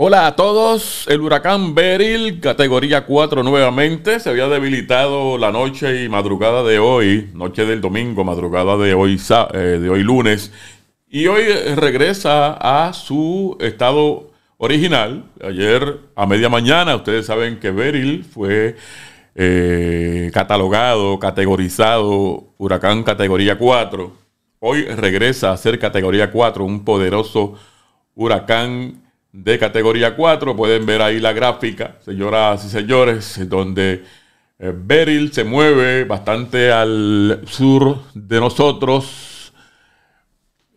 Hola a todos, el huracán Beryl, categoría 4 nuevamente, se había debilitado la noche y madrugada de hoy, noche del domingo, madrugada de hoy, eh, de hoy lunes, y hoy regresa a su estado original. Ayer a media mañana, ustedes saben que Beryl fue eh, catalogado, categorizado, huracán categoría 4. Hoy regresa a ser categoría 4, un poderoso huracán de categoría 4. Pueden ver ahí la gráfica, señoras y señores, donde eh, Beryl se mueve bastante al sur de nosotros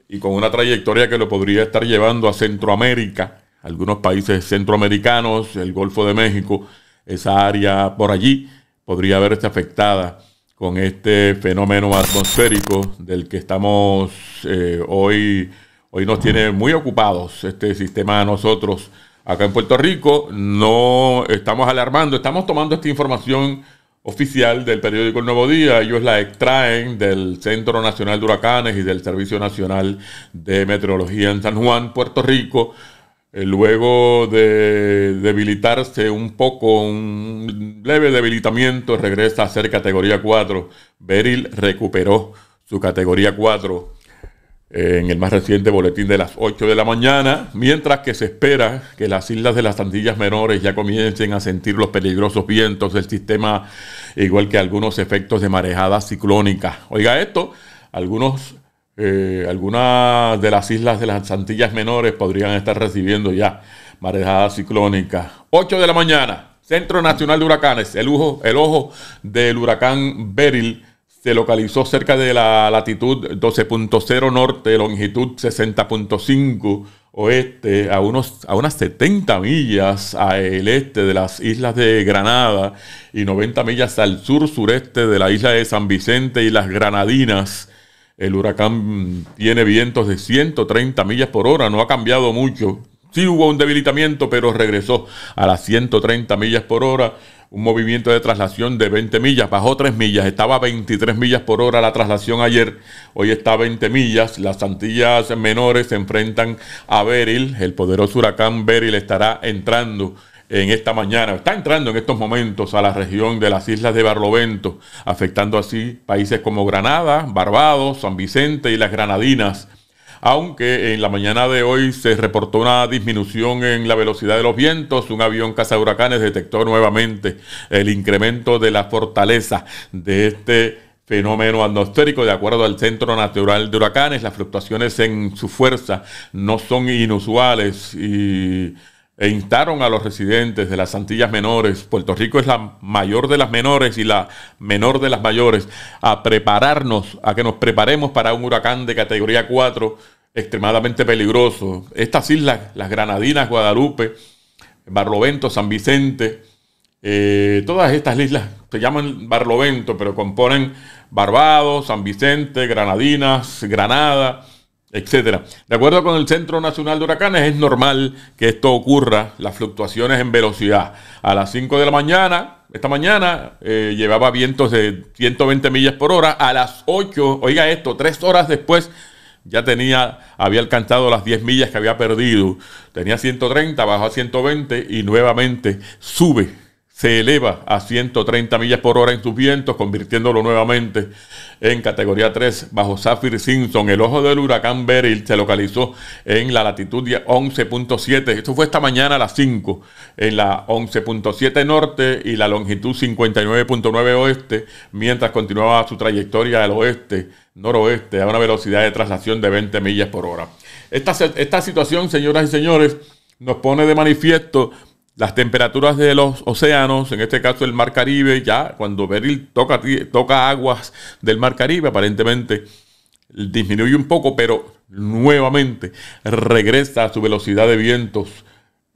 y con una trayectoria que lo podría estar llevando a Centroamérica, algunos países centroamericanos, el Golfo de México, esa área por allí podría verse afectada con este fenómeno atmosférico del que estamos eh, hoy Hoy nos tiene muy ocupados este sistema a nosotros acá en Puerto Rico. No estamos alarmando, estamos tomando esta información oficial del periódico El Nuevo Día. Ellos la extraen del Centro Nacional de Huracanes y del Servicio Nacional de Meteorología en San Juan, Puerto Rico. Eh, luego de debilitarse un poco, un leve debilitamiento, regresa a ser categoría 4. Beryl recuperó su categoría 4 eh, en el más reciente boletín de las 8 de la mañana, mientras que se espera que las islas de las Antillas Menores ya comiencen a sentir los peligrosos vientos del sistema, igual que algunos efectos de marejada ciclónica. Oiga esto, algunos, eh, algunas de las islas de las Antillas Menores podrían estar recibiendo ya marejada ciclónica. 8 de la mañana, Centro Nacional de Huracanes, el el ojo del huracán Beryl se localizó cerca de la latitud 12.0 norte, longitud 60.5 oeste, a, unos, a unas 70 millas al este de las islas de Granada y 90 millas al sur-sureste de la isla de San Vicente y las Granadinas. El huracán tiene vientos de 130 millas por hora, no ha cambiado mucho Sí hubo un debilitamiento, pero regresó a las 130 millas por hora. Un movimiento de traslación de 20 millas, bajó 3 millas, estaba a 23 millas por hora la traslación ayer, hoy está a 20 millas. Las Antillas menores se enfrentan a Beryl, el poderoso huracán Beryl estará entrando en esta mañana. Está entrando en estos momentos a la región de las islas de Barlovento, afectando así países como Granada, Barbados, San Vicente y las Granadinas aunque en la mañana de hoy se reportó una disminución en la velocidad de los vientos. Un avión caza huracanes detectó nuevamente el incremento de la fortaleza de este fenómeno atmosférico. De acuerdo al Centro Natural de Huracanes, las fluctuaciones en su fuerza no son inusuales y e instaron a los residentes de las Antillas Menores, Puerto Rico es la mayor de las menores y la menor de las mayores, a prepararnos, a que nos preparemos para un huracán de categoría 4 extremadamente peligroso. Estas islas, las Granadinas, Guadalupe, Barlovento, San Vicente, eh, todas estas islas se llaman Barlovento, pero componen Barbados, San Vicente, Granadinas, Granada, etcétera. De acuerdo con el Centro Nacional de Huracanes, es normal que esto ocurra, las fluctuaciones en velocidad. A las 5 de la mañana, esta mañana, eh, llevaba vientos de 120 millas por hora. A las 8, oiga esto, tres horas después, ya tenía, había alcanzado las 10 millas que había perdido. Tenía 130, bajó a 120 y nuevamente sube se eleva a 130 millas por hora en sus vientos, convirtiéndolo nuevamente en categoría 3 bajo Zafir Simpson. El ojo del huracán Beryl se localizó en la latitud 11.7. Esto fue esta mañana a las 5, en la 11.7 norte y la longitud 59.9 oeste, mientras continuaba su trayectoria al oeste, noroeste, a una velocidad de traslación de 20 millas por hora. Esta, esta situación, señoras y señores, nos pone de manifiesto las temperaturas de los océanos, en este caso el Mar Caribe, ya cuando Beryl toca, toca aguas del Mar Caribe, aparentemente disminuye un poco, pero nuevamente regresa a su velocidad de vientos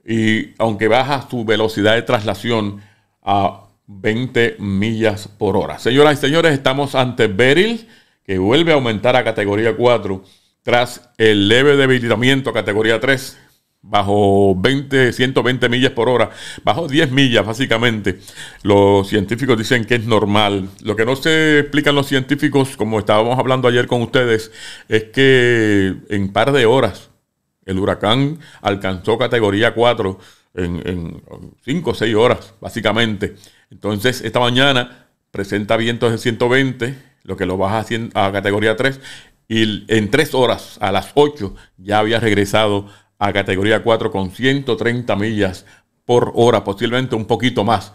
y aunque baja su velocidad de traslación a 20 millas por hora. Señoras y señores, estamos ante Beryl, que vuelve a aumentar a categoría 4 tras el leve debilitamiento a categoría 3 bajo 20, 120 millas por hora, bajo 10 millas básicamente. Los científicos dicen que es normal. Lo que no se explican los científicos, como estábamos hablando ayer con ustedes, es que en par de horas el huracán alcanzó categoría 4 en, 5 o 6 horas básicamente. Entonces esta mañana presenta vientos de 120, lo que lo baja a, a categoría 3. Y en 3 horas, a las 8, ya había regresado a categoría 4 con 130 millas por hora, posiblemente un poquito más.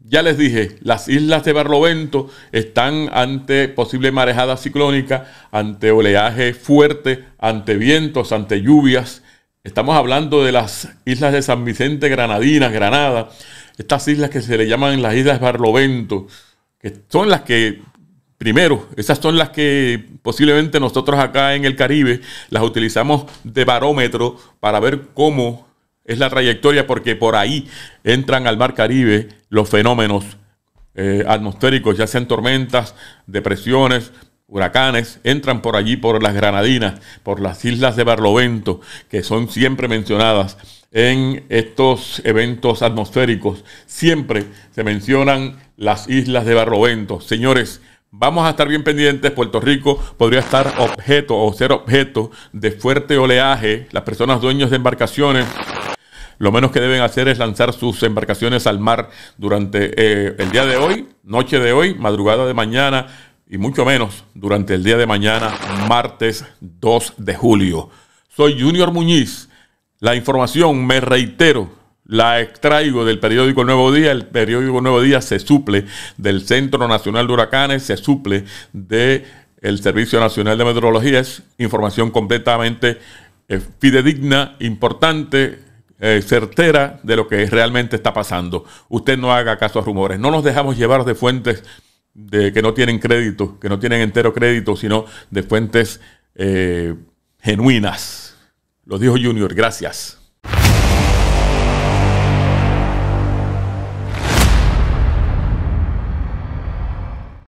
Ya les dije, las islas de Barlovento están ante posible marejada ciclónica, ante oleaje fuerte, ante vientos, ante lluvias. Estamos hablando de las islas de San Vicente, Granadinas, Granada, estas islas que se le llaman las islas Barlovento, que son las que Primero, esas son las que posiblemente nosotros acá en el Caribe las utilizamos de barómetro para ver cómo es la trayectoria, porque por ahí entran al mar Caribe los fenómenos eh, atmosféricos, ya sean tormentas, depresiones, huracanes, entran por allí, por las Granadinas, por las islas de Barlovento, que son siempre mencionadas en estos eventos atmosféricos. Siempre se mencionan las islas de Barlovento. Señores, Vamos a estar bien pendientes. Puerto Rico podría estar objeto o ser objeto de fuerte oleaje. Las personas dueños de embarcaciones lo menos que deben hacer es lanzar sus embarcaciones al mar durante eh, el día de hoy, noche de hoy, madrugada de mañana y mucho menos durante el día de mañana, martes 2 de julio. Soy Junior Muñiz. La información, me reitero, la extraigo del periódico Nuevo Día. El periódico Nuevo Día se suple del Centro Nacional de Huracanes, se suple del el Servicio Nacional de Meteorología. Es información completamente eh, fidedigna, importante, eh, certera de lo que realmente está pasando. Usted no haga caso a rumores. No nos dejamos llevar de fuentes de, que no tienen crédito, que no tienen entero crédito, sino de fuentes eh, genuinas. Lo dijo Junior. Gracias.